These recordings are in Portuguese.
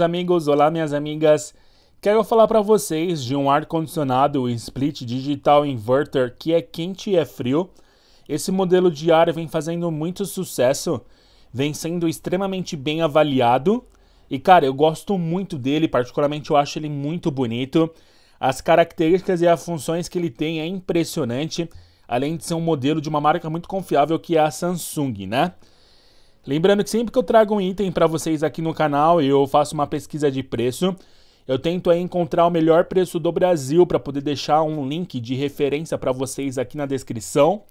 amigos, olá minhas amigas. Quero falar para vocês de um ar-condicionado split digital inverter que é quente e é frio. Esse modelo de ar vem fazendo muito sucesso, vem sendo extremamente bem avaliado e cara, eu gosto muito dele, particularmente eu acho ele muito bonito. As características e as funções que ele tem é impressionante, além de ser um modelo de uma marca muito confiável que é a Samsung, né? Lembrando que sempre que eu trago um item para vocês aqui no canal eu faço uma pesquisa de preço, eu tento encontrar o melhor preço do Brasil para poder deixar um link de referência para vocês aqui na descrição.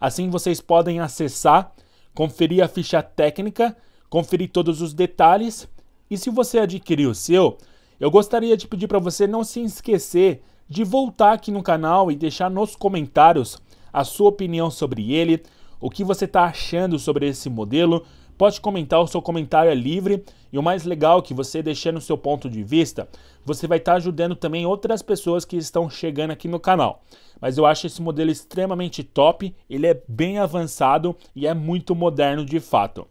Assim vocês podem acessar, conferir a ficha técnica, conferir todos os detalhes. E se você adquirir o seu, eu gostaria de pedir para você não se esquecer de voltar aqui no canal e deixar nos comentários a sua opinião sobre ele, o que você está achando sobre esse modelo. Pode comentar, o seu comentário é livre e o mais legal é que você deixando o seu ponto de vista, você vai estar tá ajudando também outras pessoas que estão chegando aqui no canal. Mas eu acho esse modelo extremamente top, ele é bem avançado e é muito moderno de fato.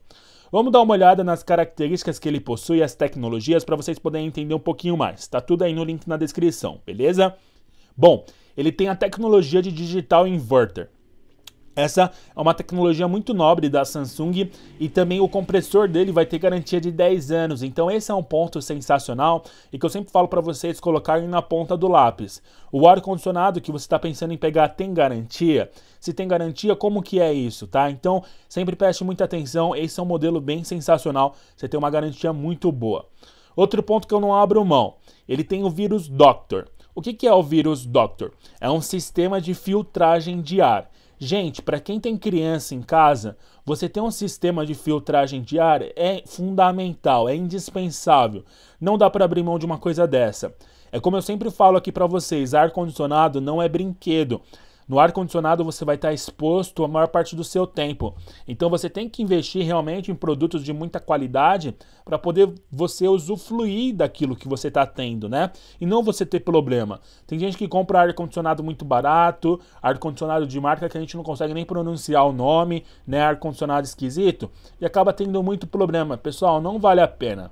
Vamos dar uma olhada nas características que ele possui, as tecnologias, para vocês poderem entender um pouquinho mais. Está tudo aí no link na descrição, beleza? Bom, ele tem a tecnologia de digital inverter. Essa é uma tecnologia muito nobre da Samsung e também o compressor dele vai ter garantia de 10 anos. Então esse é um ponto sensacional e que eu sempre falo para vocês colocarem na ponta do lápis. O ar condicionado que você está pensando em pegar tem garantia? Se tem garantia, como que é isso, tá? Então sempre preste muita atenção. Esse é um modelo bem sensacional. Você tem uma garantia muito boa. Outro ponto que eu não abro mão. Ele tem o vírus Doctor. O que é o vírus Doctor? É um sistema de filtragem de ar. Gente, para quem tem criança em casa, você ter um sistema de filtragem de ar é fundamental, é indispensável. Não dá para abrir mão de uma coisa dessa. É como eu sempre falo aqui para vocês, ar condicionado não é brinquedo. No ar-condicionado você vai estar exposto a maior parte do seu tempo. Então você tem que investir realmente em produtos de muita qualidade para poder você usufruir daquilo que você está tendo, né? E não você ter problema. Tem gente que compra ar-condicionado muito barato, ar-condicionado de marca que a gente não consegue nem pronunciar o nome, né? Ar-condicionado esquisito e acaba tendo muito problema. Pessoal, não vale a pena.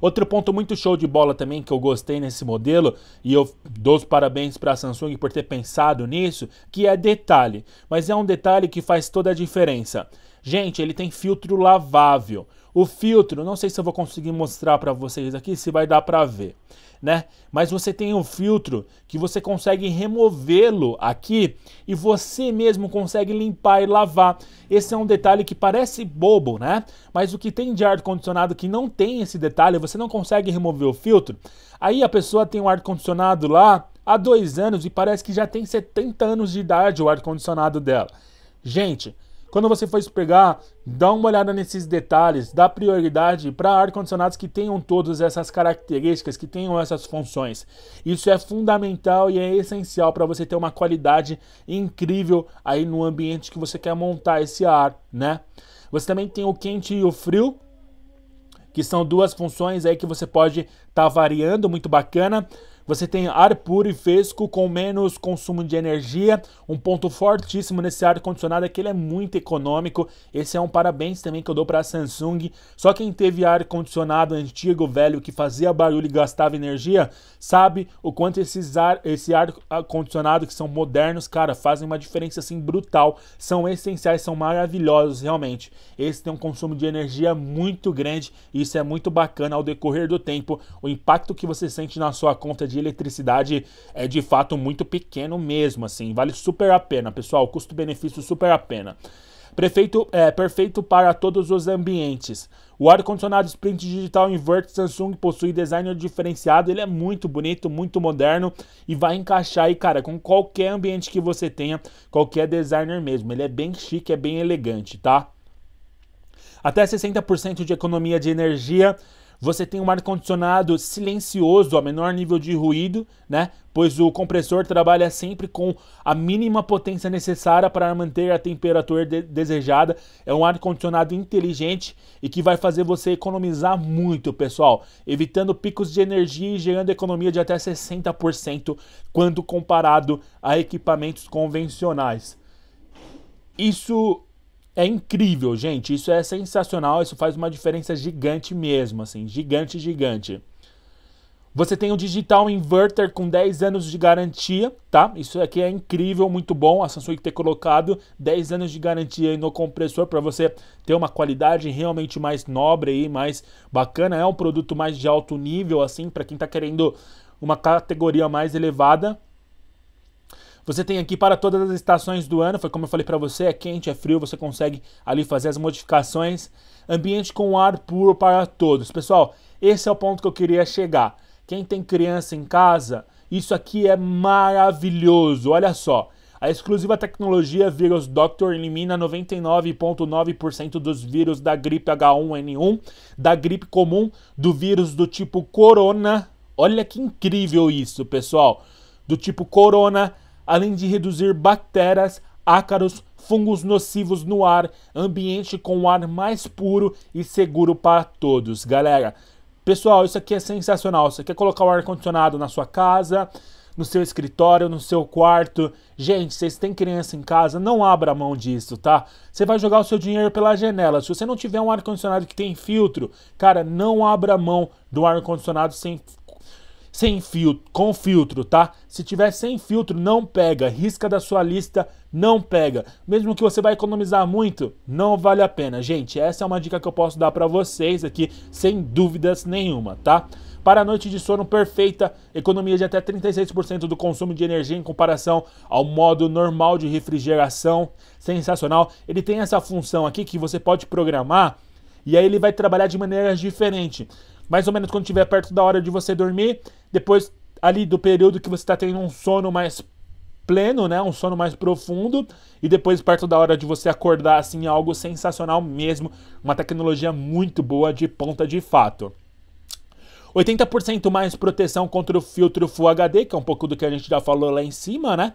Outro ponto muito show de bola também que eu gostei nesse modelo, e eu dou os parabéns para a Samsung por ter pensado nisso, que é detalhe. Mas é um detalhe que faz toda a diferença. Gente, ele tem filtro lavável. O filtro, não sei se eu vou conseguir mostrar para vocês aqui, se vai dar para ver, né? Mas você tem um filtro que você consegue removê-lo aqui e você mesmo consegue limpar e lavar. Esse é um detalhe que parece bobo, né? Mas o que tem de ar-condicionado que não tem esse detalhe, você não consegue remover o filtro. Aí a pessoa tem um ar-condicionado lá há dois anos e parece que já tem 70 anos de idade o ar-condicionado dela. Gente, quando você for pegar, dá uma olhada nesses detalhes, dá prioridade para ar-condicionados que tenham todas essas características, que tenham essas funções. Isso é fundamental e é essencial para você ter uma qualidade incrível aí no ambiente que você quer montar esse ar, né? Você também tem o quente e o frio, que são duas funções aí que você pode estar tá variando, muito bacana. Você tem ar puro e fresco com menos consumo de energia. Um ponto fortíssimo nesse ar condicionado é que ele é muito econômico. Esse é um parabéns também que eu dou para a Samsung. Só quem teve ar condicionado antigo, velho, que fazia barulho e gastava energia, sabe o quanto esses ar, esse ar condicionado que são modernos, cara, fazem uma diferença assim brutal. São essenciais, são maravilhosos realmente. Esse tem um consumo de energia muito grande e isso é muito bacana ao decorrer do tempo. O impacto que você sente na sua conta de de eletricidade é de fato muito pequeno mesmo, assim. Vale super a pena, pessoal. Custo-benefício super a pena. Prefeito, é, perfeito para todos os ambientes. O ar-condicionado Sprint Digital Invert Samsung possui design diferenciado, ele é muito bonito, muito moderno e vai encaixar aí, cara, com qualquer ambiente que você tenha, qualquer designer mesmo. Ele é bem chique, é bem elegante, tá? Até 60% de economia de energia, você tem um ar-condicionado silencioso, a menor nível de ruído, né? Pois o compressor trabalha sempre com a mínima potência necessária para manter a temperatura de desejada. É um ar-condicionado inteligente e que vai fazer você economizar muito, pessoal, evitando picos de energia e gerando economia de até 60% quando comparado a equipamentos convencionais. Isso é incrível, gente. Isso é sensacional. Isso faz uma diferença gigante mesmo, assim, gigante, gigante. Você tem o digital inverter com 10 anos de garantia, tá? Isso aqui é incrível, muito bom a Samsung ter colocado 10 anos de garantia no compressor para você ter uma qualidade realmente mais nobre e mais bacana. É um produto mais de alto nível assim para quem está querendo uma categoria mais elevada, você tem aqui para todas as estações do ano, foi como eu falei para você, é quente, é frio, você consegue ali fazer as modificações. Ambiente com ar puro para todos. Pessoal, esse é o ponto que eu queria chegar. Quem tem criança em casa, isso aqui é maravilhoso. Olha só. A exclusiva tecnologia Virus Doctor elimina 99,9% dos vírus da gripe H1N1, da gripe comum, do vírus do tipo corona. Olha que incrível isso, pessoal! Do tipo corona além de reduzir bactérias, ácaros, fungos nocivos no ar, ambiente com ar mais puro e seguro para todos, galera. Pessoal, isso aqui é sensacional. Você quer colocar o ar condicionado na sua casa, no seu escritório, no seu quarto. Gente, vocês têm criança em casa, não abra mão disso, tá? Você vai jogar o seu dinheiro pela janela. Se você não tiver um ar condicionado que tem filtro, cara, não abra mão do ar condicionado sem sem filtro, com filtro, tá? Se tiver sem filtro, não pega. Risca da sua lista, não pega. Mesmo que você vai economizar muito, não vale a pena. Gente, essa é uma dica que eu posso dar para vocês aqui, sem dúvidas nenhuma, tá? Para a noite de sono perfeita, economia de até 36% do consumo de energia em comparação ao modo normal de refrigeração. Sensacional. Ele tem essa função aqui que você pode programar e aí ele vai trabalhar de maneiras diferentes mais ou menos quando estiver perto da hora de você dormir, depois ali do período que você está tendo um sono mais pleno, né, um sono mais profundo, e depois perto da hora de você acordar, assim, algo sensacional mesmo, uma tecnologia muito boa de ponta de fato. 80% mais proteção contra o filtro Full HD, que é um pouco do que a gente já falou lá em cima, né?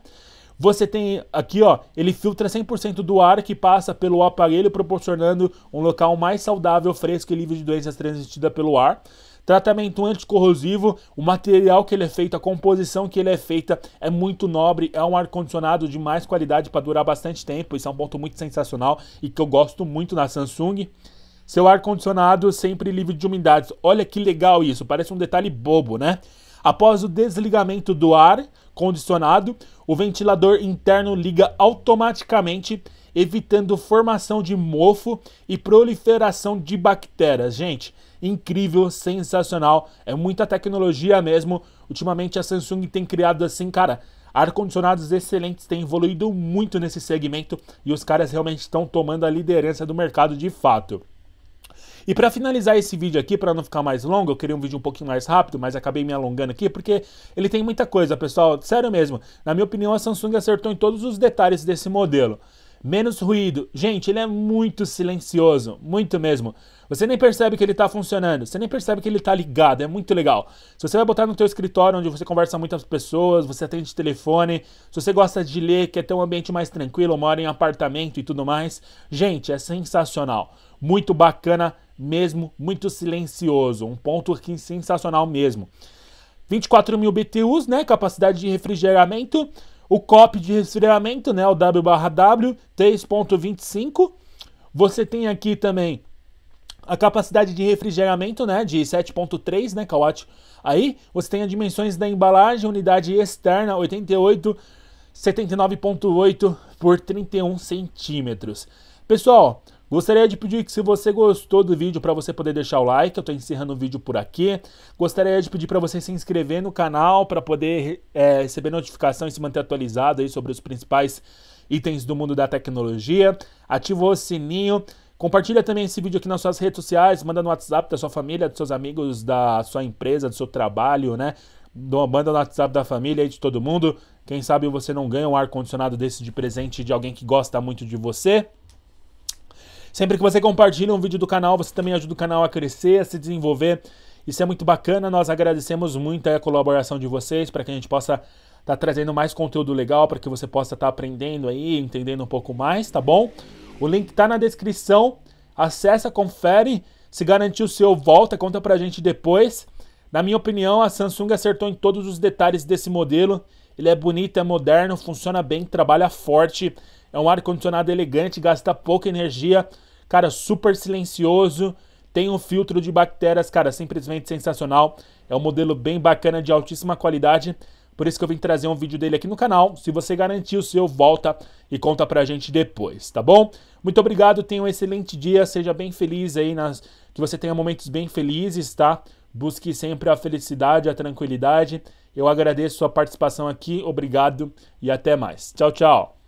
Você tem aqui, ó, ele filtra 100% do ar que passa pelo aparelho, proporcionando um local mais saudável, fresco e livre de doenças transmitidas pelo ar tratamento anticorrosivo, o material que ele é feito, a composição que ele é feita é muito nobre, é um ar-condicionado de mais qualidade para durar bastante tempo, isso é um ponto muito sensacional e que eu gosto muito na Samsung. Seu ar-condicionado sempre livre de umidades, olha que legal isso, parece um detalhe bobo, né? Após o desligamento do ar, condicionado, o ventilador interno liga automaticamente, evitando formação de mofo e proliferação de bactérias. Gente, incrível, sensacional, é muita tecnologia mesmo. Ultimamente a Samsung tem criado assim, cara, ar-condicionados excelentes têm evoluído muito nesse segmento e os caras realmente estão tomando a liderança do mercado de fato. E para finalizar esse vídeo aqui, para não ficar mais longo, eu queria um vídeo um pouquinho mais rápido, mas acabei me alongando aqui, porque ele tem muita coisa, pessoal, sério mesmo. Na minha opinião, a Samsung acertou em todos os detalhes desse modelo menos ruído. Gente, ele é muito silencioso, muito mesmo. Você nem percebe que ele está funcionando, você nem percebe que ele está ligado, é muito legal. Se você vai botar no teu escritório onde você conversa com muitas pessoas, você atende telefone, se você gosta de ler, quer ter um ambiente mais tranquilo, mora em apartamento e tudo mais, gente, é sensacional. Muito bacana mesmo, muito silencioso, um ponto aqui sensacional mesmo. 24 mil BTUs, né? Capacidade de refrigeramento. O COP de resfriamento, né, o W/W, 3.25. Você tem aqui também a capacidade de refrigeramento, né, de 7.3, né, kw Aí você tem as dimensões da embalagem, unidade externa 88 79.8 por 31 centímetros. Pessoal, Gostaria de pedir que se você gostou do vídeo para você poder deixar o like, eu estou encerrando o vídeo por aqui. Gostaria de pedir para você se inscrever no canal para poder é, receber notificação e se manter atualizado aí sobre os principais itens do mundo da tecnologia. Ativa o sininho. Compartilha também esse vídeo aqui nas suas redes sociais, manda no WhatsApp da sua família, dos seus amigos, da sua empresa, do seu trabalho, né? Manda no WhatsApp da família e de todo mundo. Quem sabe você não ganha um ar-condicionado desse de presente de alguém que gosta muito de você. Sempre que você compartilha um vídeo do canal, você também ajuda o canal a crescer, a se desenvolver. Isso é muito bacana, nós agradecemos muito a colaboração de vocês para que a gente possa estar tá trazendo mais conteúdo legal, para que você possa estar tá aprendendo aí, entendendo um pouco mais, tá bom? O link está na descrição, acessa, confere, se garantir o seu, volta, conta pra gente depois. Na minha opinião, a Samsung acertou em todos os detalhes desse modelo. Ele é bonito, é moderno, funciona bem, trabalha forte. É um ar-condicionado elegante, gasta pouca energia, cara, super silencioso, tem um filtro de bactérias, cara, simplesmente sensacional. É um modelo bem bacana, de altíssima qualidade. Por isso que eu vim trazer um vídeo dele aqui no canal. Se você garantir o seu, volta e conta pra gente depois, tá bom? Muito obrigado, tenha um excelente dia, seja bem feliz aí, nas... que você tenha momentos bem felizes, tá? Busque sempre a felicidade, a tranquilidade. Eu agradeço sua participação aqui, obrigado e até mais. Tchau, tchau.